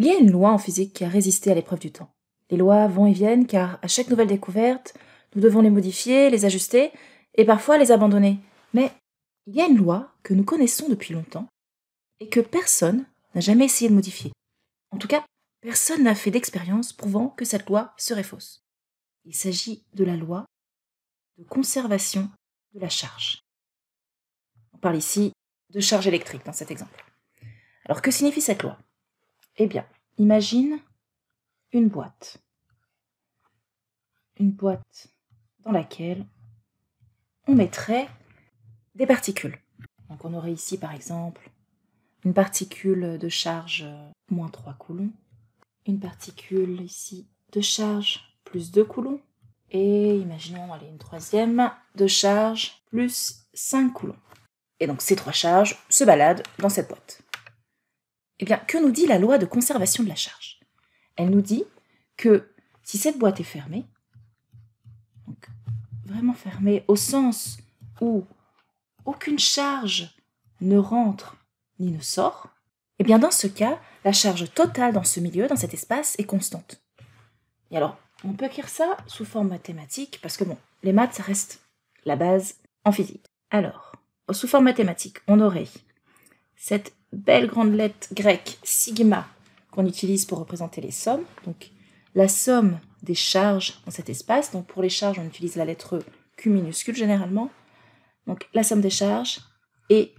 Il y a une loi en physique qui a résisté à l'épreuve du temps. Les lois vont et viennent car à chaque nouvelle découverte, nous devons les modifier, les ajuster et parfois les abandonner. Mais il y a une loi que nous connaissons depuis longtemps et que personne n'a jamais essayé de modifier. En tout cas, personne n'a fait d'expérience prouvant que cette loi serait fausse. Il s'agit de la loi de conservation de la charge. On parle ici de charge électrique dans cet exemple. Alors que signifie cette loi eh bien, imagine une boîte. Une boîte dans laquelle on mettrait des particules. Donc on aurait ici par exemple une particule de charge moins 3 coulombs, une particule ici de charge plus 2 coulombs, et imaginons allez, une troisième de charge plus 5 coulombs. Et donc ces trois charges se baladent dans cette boîte. Eh bien, que nous dit la loi de conservation de la charge Elle nous dit que si cette boîte est fermée, vraiment fermée au sens où aucune charge ne rentre ni ne sort, eh bien dans ce cas, la charge totale dans ce milieu, dans cet espace, est constante. Et alors, on peut écrire ça sous forme mathématique, parce que bon, les maths, ça reste la base en physique. Alors, sous forme mathématique, on aurait cette belle grande lettre grecque sigma qu'on utilise pour représenter les sommes. Donc la somme des charges dans cet espace. Donc pour les charges, on utilise la lettre Q minuscule généralement. Donc la somme des charges est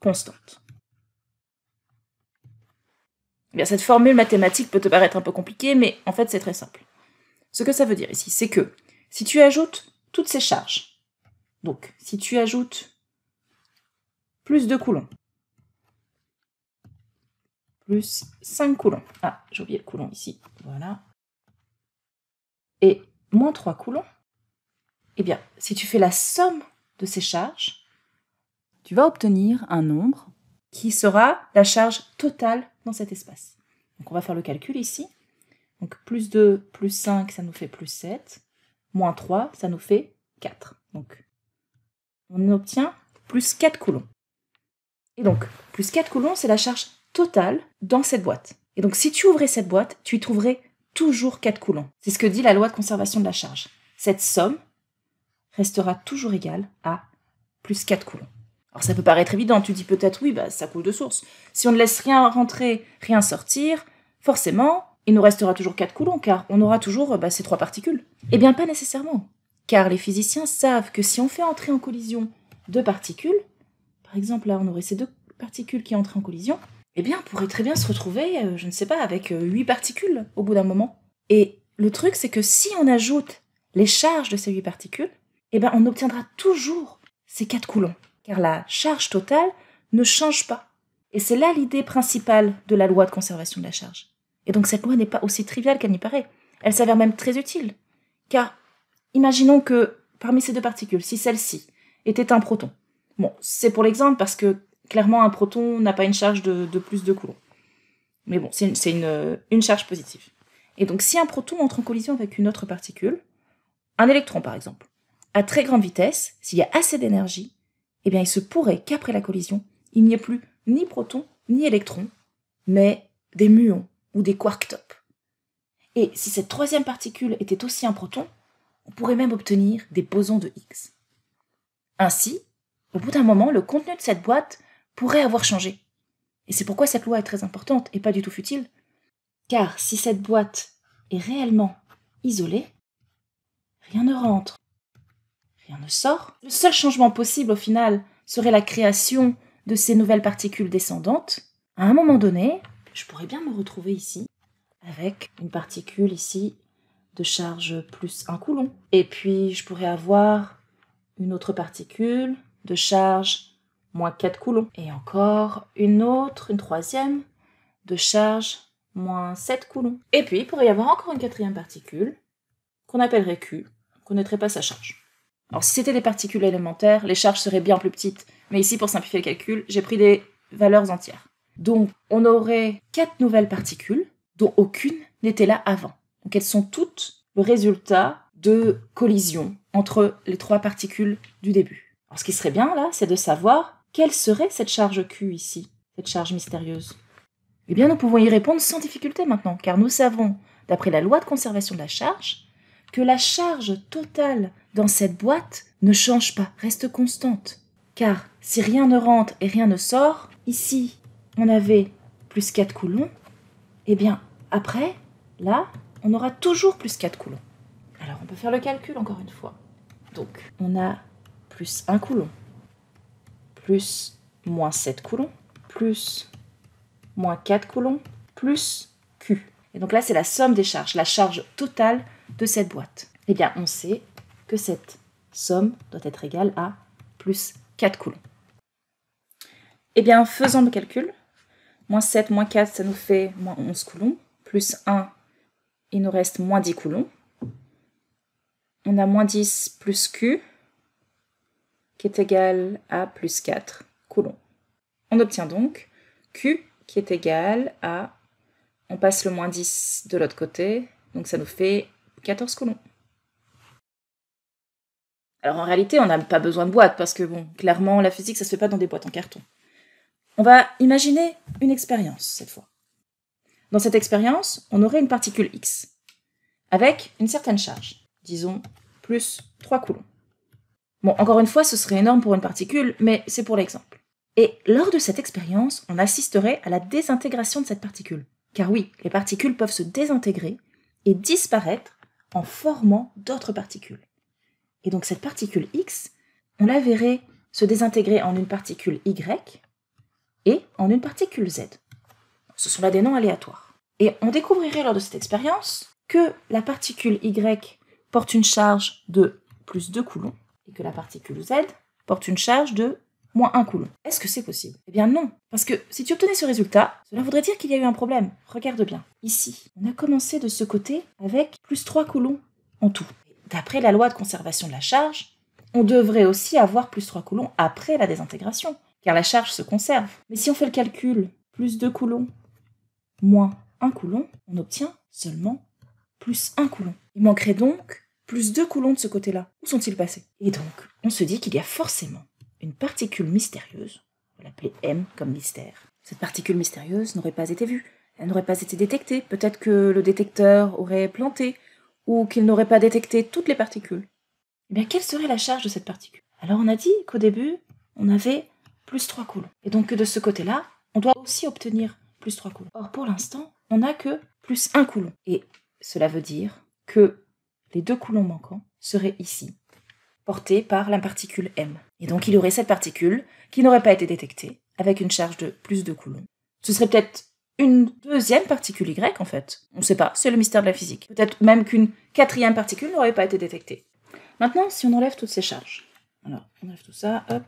constante. Eh bien, cette formule mathématique peut te paraître un peu compliquée, mais en fait c'est très simple. Ce que ça veut dire ici, c'est que si tu ajoutes toutes ces charges, donc si tu ajoutes plus de coulons, plus 5 coulons. Ah, j'ai oublié le coulon ici. Voilà. Et moins 3 coulons. Eh bien, si tu fais la somme de ces charges, tu vas obtenir un nombre qui sera la charge totale dans cet espace. Donc on va faire le calcul ici. Donc plus 2, plus 5, ça nous fait plus 7. Moins 3, ça nous fait 4. Donc on obtient plus 4 coulons. Et donc, plus 4 coulons, c'est la charge Total dans cette boîte. Et donc, si tu ouvrais cette boîte, tu y trouverais toujours 4 coulons. C'est ce que dit la loi de conservation de la charge. Cette somme restera toujours égale à plus 4 coulons. Alors ça peut paraître évident, tu dis peut-être oui, bah, ça coule de source. Si on ne laisse rien rentrer, rien sortir, forcément, il nous restera toujours 4 coulons, car on aura toujours bah, ces trois particules. Eh bien, pas nécessairement, car les physiciens savent que si on fait entrer en collision deux particules, par exemple là, on aurait ces deux particules qui entrent en collision, eh bien, on pourrait très bien se retrouver, euh, je ne sais pas, avec euh, huit particules au bout d'un moment. Et le truc, c'est que si on ajoute les charges de ces 8 particules, eh bien, on obtiendra toujours ces 4 coulons, car la charge totale ne change pas. Et c'est là l'idée principale de la loi de conservation de la charge. Et donc cette loi n'est pas aussi triviale qu'elle n'y paraît. Elle s'avère même très utile. Car imaginons que parmi ces deux particules, si celle-ci était un proton, bon, c'est pour l'exemple parce que clairement, un proton n'a pas une charge de, plus de coulomb, Mais bon, c'est euh, une, charge positive. Et donc, si un proton entre en collision avec une autre particule, un électron par exemple, à très grande vitesse, s'il y a assez d'énergie, eh bien, il se pourrait qu'après la collision, il n'y ait plus ni proton ni électron, mais des muons ou des quarks top. Et si cette troisième particule était aussi un proton, on pourrait même obtenir des bosons de X. Ainsi, au bout d'un moment, le contenu de cette boîte pourrait avoir changé. Et c'est pourquoi cette loi est très importante et pas du tout futile. Car si cette boîte est réellement isolée, rien ne rentre, rien ne sort. Le seul changement possible au final serait la création de ces nouvelles particules descendantes. À un moment donné, je pourrais bien me retrouver ici avec une particule ici de charge plus un coulomb. Et puis je pourrais avoir une autre particule de charge moins 4 coulons. Et encore une autre, une troisième de charge, moins 7 coulons. Et puis, il pourrait y avoir encore une quatrième particule, qu'on appellerait Q, qu'on ne connaîtrait pas sa charge. Alors si c'était des particules élémentaires, les charges seraient bien plus petites, mais ici, pour simplifier le calcul, j'ai pris des valeurs entières. Donc, on aurait 4 nouvelles particules, dont aucune n'était là avant. Donc elles sont toutes le résultat de collisions entre les trois particules du début. Alors ce qui serait bien là, c'est de savoir quelle serait cette charge Q ici, cette charge mystérieuse Eh bien, nous pouvons y répondre sans difficulté maintenant, car nous savons, d'après la loi de conservation de la charge, que la charge totale dans cette boîte ne change pas, reste constante. Car si rien ne rentre et rien ne sort, ici, on avait plus 4 coulons, eh bien, après, là, on aura toujours plus 4 coulons. Alors, on peut faire le calcul encore une fois. Donc, on a plus 1 coulon, plus moins 7 coulons, plus moins 4 coulombs, plus Q. Et donc là, c'est la somme des charges, la charge totale de cette boîte. Eh bien, on sait que cette somme doit être égale à plus 4 coulons. Eh bien, faisons le calcul. Moins 7, moins 4, ça nous fait moins 11 coulons. Plus 1, il nous reste moins 10 coulombs. On a moins 10 plus Q, qui est égal à plus 4 coulombs. On obtient donc Q qui est égal à, on passe le moins 10 de l'autre côté, donc ça nous fait 14 coulombs. Alors en réalité, on n'a pas besoin de boîte parce que bon, clairement, la physique, ça se fait pas dans des boîtes en carton. On va imaginer une expérience cette fois. Dans cette expérience, on aurait une particule X avec une certaine charge, disons plus 3 coulombs encore une fois, ce serait énorme pour une particule, mais c'est pour l'exemple. Et lors de cette expérience, on assisterait à la désintégration de cette particule. Car oui, les particules peuvent se désintégrer et disparaître en formant d'autres particules. Et donc cette particule X, on la verrait se désintégrer en une particule Y et en une particule Z. Ce sont là des noms aléatoires. Et on découvrirait lors de cette expérience que la particule Y porte une charge de plus 2 coulombs et que la particule Z porte une charge de moins 1 coulomb. Est-ce que c'est possible Eh bien non, parce que si tu obtenais ce résultat, cela voudrait dire qu'il y a eu un problème. Regarde bien. Ici, on a commencé de ce côté avec plus 3 coulombs en tout. D'après la loi de conservation de la charge, on devrait aussi avoir plus 3 coulombs après la désintégration, car la charge se conserve. Mais si on fait le calcul, plus 2 coulombs moins 1 coulomb, on obtient seulement plus 1 coulomb. Il manquerait donc plus deux coulons de ce côté-là. Où sont-ils passés Et donc, on se dit qu'il y a forcément une particule mystérieuse, on l'appeler M comme mystère. Cette particule mystérieuse n'aurait pas été vue, elle n'aurait pas été détectée, peut-être que le détecteur aurait planté, ou qu'il n'aurait pas détecté toutes les particules. Eh bien, quelle serait la charge de cette particule Alors on a dit qu'au début, on avait plus trois coulons. Et donc de ce côté-là, on doit aussi obtenir plus trois coulons. Or pour l'instant, on n'a que plus un coulon. Et cela veut dire que les deux coulombs manquants seraient ici, portés par la particule M. Et donc il y aurait cette particule qui n'aurait pas été détectée, avec une charge de plus de coulons. Ce serait peut-être une deuxième particule Y, en fait. On ne sait pas, c'est le mystère de la physique. Peut-être même qu'une quatrième particule n'aurait pas été détectée. Maintenant, si on enlève toutes ces charges. Alors, on enlève tout ça, hop.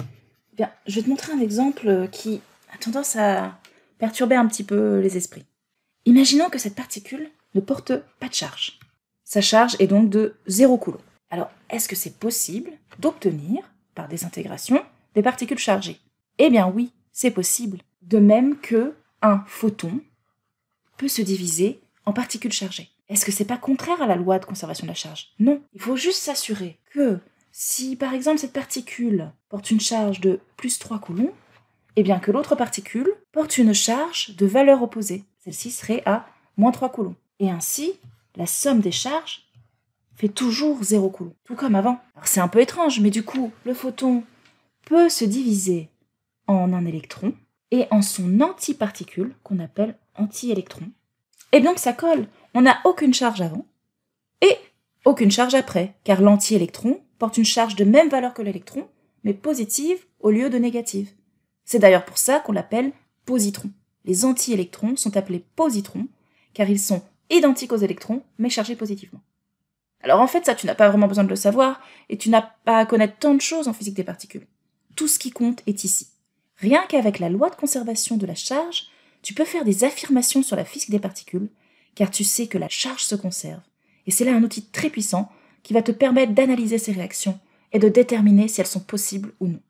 Eh bien, je vais te montrer un exemple qui a tendance à perturber un petit peu les esprits. Imaginons que cette particule ne porte pas de charge. Sa charge est donc de 0 coulomb. Alors, est-ce que c'est possible d'obtenir, par désintégration, des particules chargées Eh bien oui, c'est possible. De même que un photon peut se diviser en particules chargées. Est-ce que c'est pas contraire à la loi de conservation de la charge Non. Il faut juste s'assurer que si par exemple cette particule porte une charge de plus 3 coulombs, eh bien que l'autre particule porte une charge de valeur opposée. Celle-ci serait à moins 3 coulombs. Et ainsi, la somme des charges fait toujours zéro coulomb, tout comme avant. c'est un peu étrange, mais du coup, le photon peut se diviser en un électron et en son antiparticule, qu'on appelle anti-électron. Et donc ça colle, on n'a aucune charge avant et aucune charge après, car l'anti-électron porte une charge de même valeur que l'électron, mais positive au lieu de négative. C'est d'ailleurs pour ça qu'on l'appelle positron. Les anti-électrons sont appelés positrons, car ils sont identique aux électrons, mais chargés positivement. Alors en fait, ça, tu n'as pas vraiment besoin de le savoir, et tu n'as pas à connaître tant de choses en physique des particules. Tout ce qui compte est ici. Rien qu'avec la loi de conservation de la charge, tu peux faire des affirmations sur la physique des particules, car tu sais que la charge se conserve. Et c'est là un outil très puissant qui va te permettre d'analyser ces réactions et de déterminer si elles sont possibles ou non.